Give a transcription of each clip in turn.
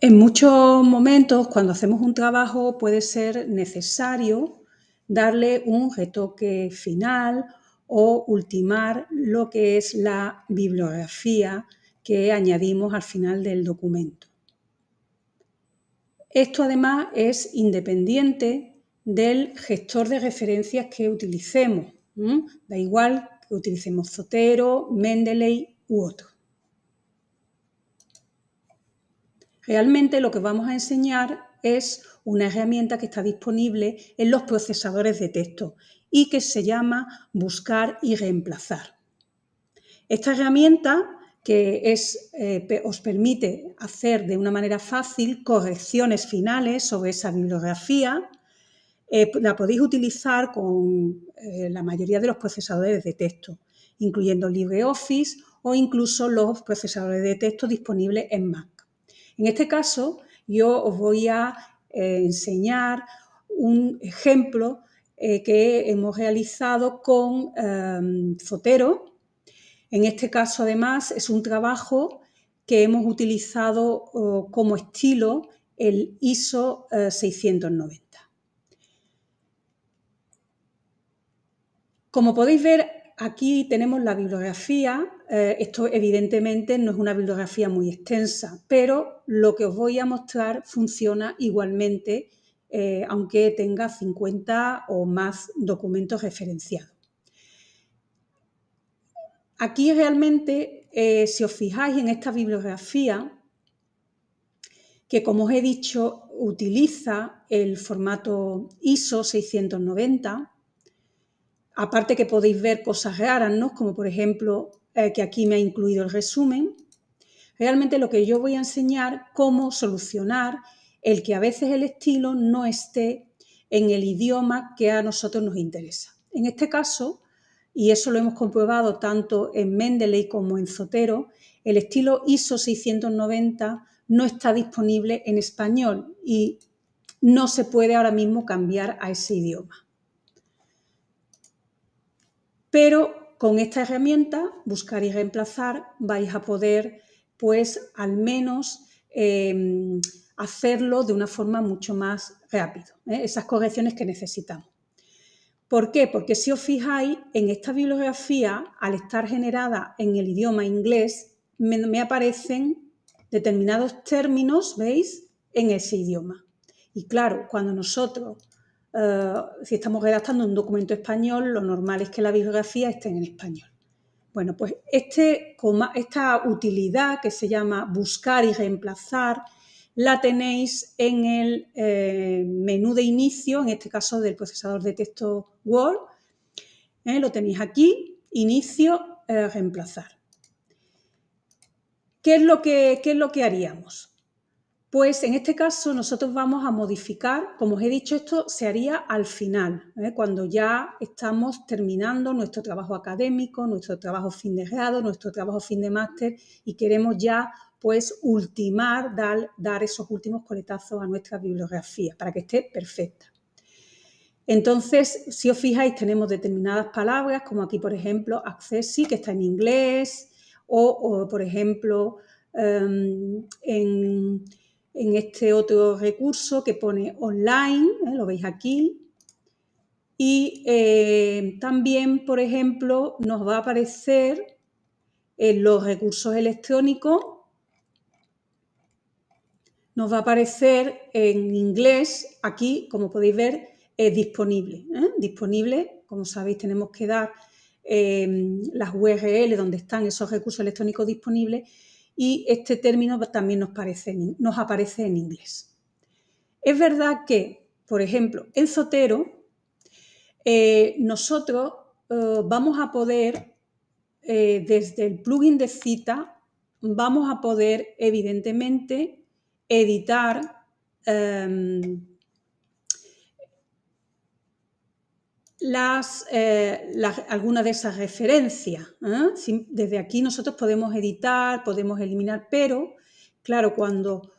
En muchos momentos, cuando hacemos un trabajo, puede ser necesario darle un retoque final o ultimar lo que es la bibliografía que añadimos al final del documento. Esto además es independiente del gestor de referencias que utilicemos. Da igual que utilicemos Zotero, Mendeley u otro. Realmente lo que vamos a enseñar es una herramienta que está disponible en los procesadores de texto y que se llama Buscar y Reemplazar. Esta herramienta que eh, os permite hacer de una manera fácil correcciones finales sobre esa bibliografía, eh, la podéis utilizar con eh, la mayoría de los procesadores de texto, incluyendo LibreOffice o incluso los procesadores de texto disponibles en Mac. En este caso, yo os voy a eh, enseñar un ejemplo que hemos realizado con Zotero. Em, en este caso, además, es un trabajo que hemos utilizado oh, como estilo el ISO 690. Como podéis ver, aquí tenemos la bibliografía. Eh, esto evidentemente no es una bibliografía muy extensa, pero lo que os voy a mostrar funciona igualmente, eh, aunque tenga 50 o más documentos referenciados. Aquí realmente, eh, si os fijáis en esta bibliografía, que como os he dicho, utiliza el formato ISO 690, Aparte que podéis ver cosas raras, como por ejemplo eh, que aquí me ha incluido el resumen. Realmente lo que yo voy a enseñar cómo solucionar el que a veces el estilo no esté en el idioma que a nosotros nos interesa. En este caso, y eso lo hemos comprobado tanto en Mendeley como en Zotero, el estilo ISO 690 no está disponible en español y no se puede ahora mismo cambiar a ese idioma pero con esta herramienta, buscar y reemplazar, vais a poder, pues, al menos em, hacerlo de una forma mucho más rápida. ¿eh? esas correcciones que necesitamos. ¿Por qué? Porque si os fijáis, en esta bibliografía, al estar generada en el idioma inglés, me, me aparecen determinados términos, ¿veis?, en ese idioma. Y claro, cuando nosotros eh, si estamos redactando un documento español, lo normal es que la bibliografía esté en español. Bueno, pues este esta utilidad que se llama buscar y reemplazar la tenéis en el eh, menú de inicio, en este caso del procesador de texto Word. ¿eh? lo tenéis aquí, inicio, reemplazar. ¿Qué es lo que haríamos? Pues en este caso nosotros vamos a modificar, como os he dicho, esto se haría al final, ¿eh? cuando ya estamos terminando nuestro trabajo académico, nuestro trabajo fin de grado, nuestro trabajo fin de máster y queremos ya pues ultimar, dar, dar esos últimos coletazos a nuestra bibliografía para que esté perfecta. Entonces, si os fijáis, tenemos determinadas palabras, como aquí, por ejemplo, accessi, que está en inglés, o, por ejemplo, em, en en este otro recurso que pone online, ¿eh? lo veis aquí. Y eh, también, por ejemplo, nos va a aparecer en los recursos electrónicos, nos va a aparecer en inglés, aquí, como podéis ver, es disponible. ¿eh? Disponible, como sabéis, tenemos que dar las URL donde están esos recursos electrónicos disponibles y este término también nos, aparece en inglés. Es verdad que, por ejemplo, en Zotero, eh, nosotros eh, vamos a poder, eh, desde el plugin de cita, vamos a poder, evidentemente, editar em, las, eh, algunas de esas referencias. ¿eh? desde aquí nosotros podemos editar, podemos eliminar, pero claro, cuando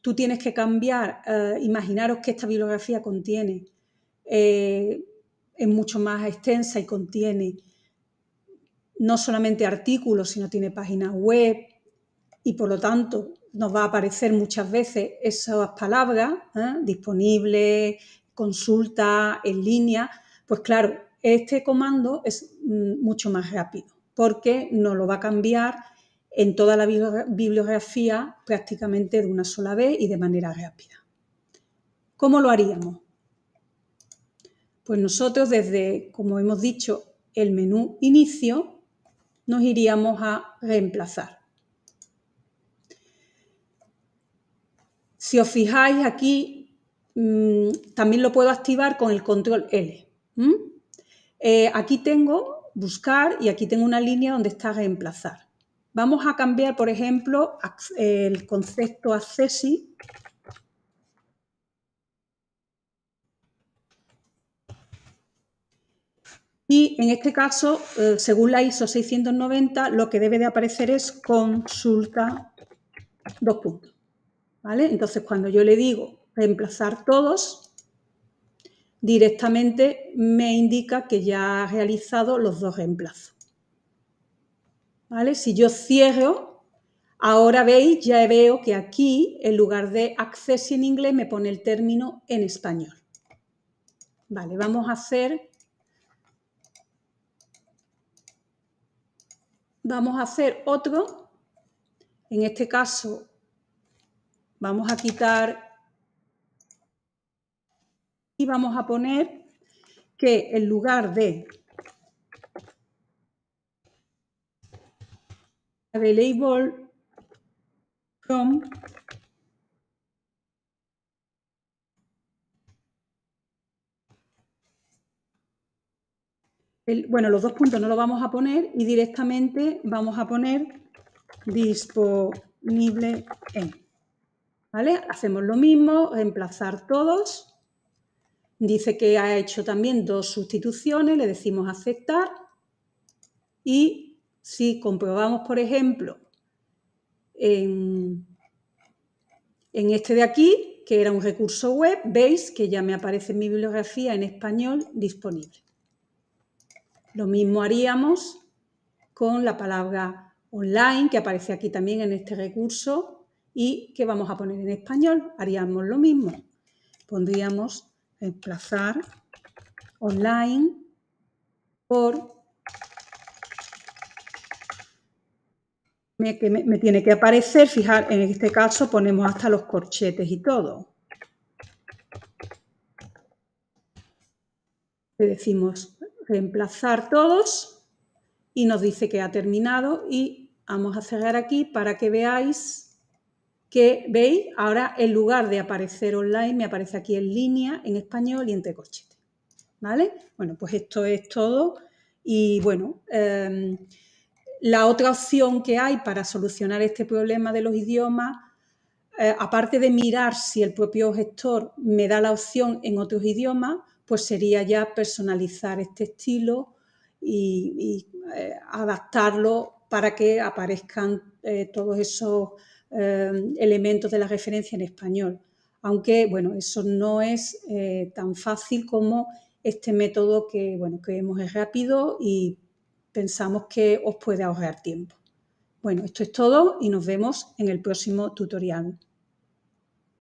tú tienes que cambiar, eh, imaginaros que esta bibliografía contiene, es mucho más extensa y contiene no solamente artículos, sino tiene páginas web y por lo tanto nos va a aparecer muchas veces esas palabras disponibles, consulta en línea, pues claro, este comando es mm, mucho más rápido porque nos lo va a cambiar en toda la bibliografía prácticamente de una sola vez y de manera rápida. ¿Cómo lo haríamos? Pues nosotros desde, como hemos dicho, el menú inicio, nos iríamos a reemplazar. Si os fijáis aquí, mm, también lo puedo activar con el control L. ¿Mm? Eh, aquí tengo buscar y aquí tengo una línea donde está reemplazar. Vamos a cambiar, por ejemplo, el concepto accesi Y en este caso, eh, según la ISO 690, lo que debe de aparecer es consulta dos puntos. ¿vale? Entonces, cuando yo le digo reemplazar todos, directamente me indica que ya ha realizado los dos reemplazos. ¿Vale? Si yo cierro, ahora veis, ya veo que aquí, en lugar de access en inglés, me pone el término en español. Vale, vamos a hacer... Vamos a hacer otro. En este caso, vamos a quitar vamos a poner que en lugar de available from bueno, los dos puntos no lo vamos a poner y directamente vamos a poner disponible en. ¿Vale? Hacemos lo mismo, reemplazar todos. Dice que ha hecho también dos sustituciones, le decimos aceptar y si comprobamos, por ejemplo, en, este de aquí, que era un recurso web, veis que ya me aparece mi bibliografía en español disponible. Lo mismo haríamos con la palabra online, que aparece aquí también en este recurso, y que vamos a poner en español. Haríamos lo mismo. Pondríamos reemplazar online por me, tiene que aparecer, fijar, en este caso ponemos hasta los corchetes y todo. Le decimos reemplazar todos y nos dice que ha terminado y vamos a cerrar aquí para que veáis que veis, ahora en lugar de aparecer online, me aparece aquí en línea, en español y entre corchetes ¿Vale? Bueno, pues esto es todo. Y bueno, em, la otra opción que hay para solucionar este problema de los idiomas, eh, aparte de mirar si el propio gestor me da la opción en otros idiomas, pues sería ya personalizar este estilo y, eh, adaptarlo para que aparezcan eh, todos esos eh, elementos de la referencia en español. Aunque, bueno, eso no es eh, tan fácil como este método que, bueno, que vemos es rápido y pensamos que os puede ahorrar tiempo. Bueno, esto es todo y nos vemos en el próximo tutorial.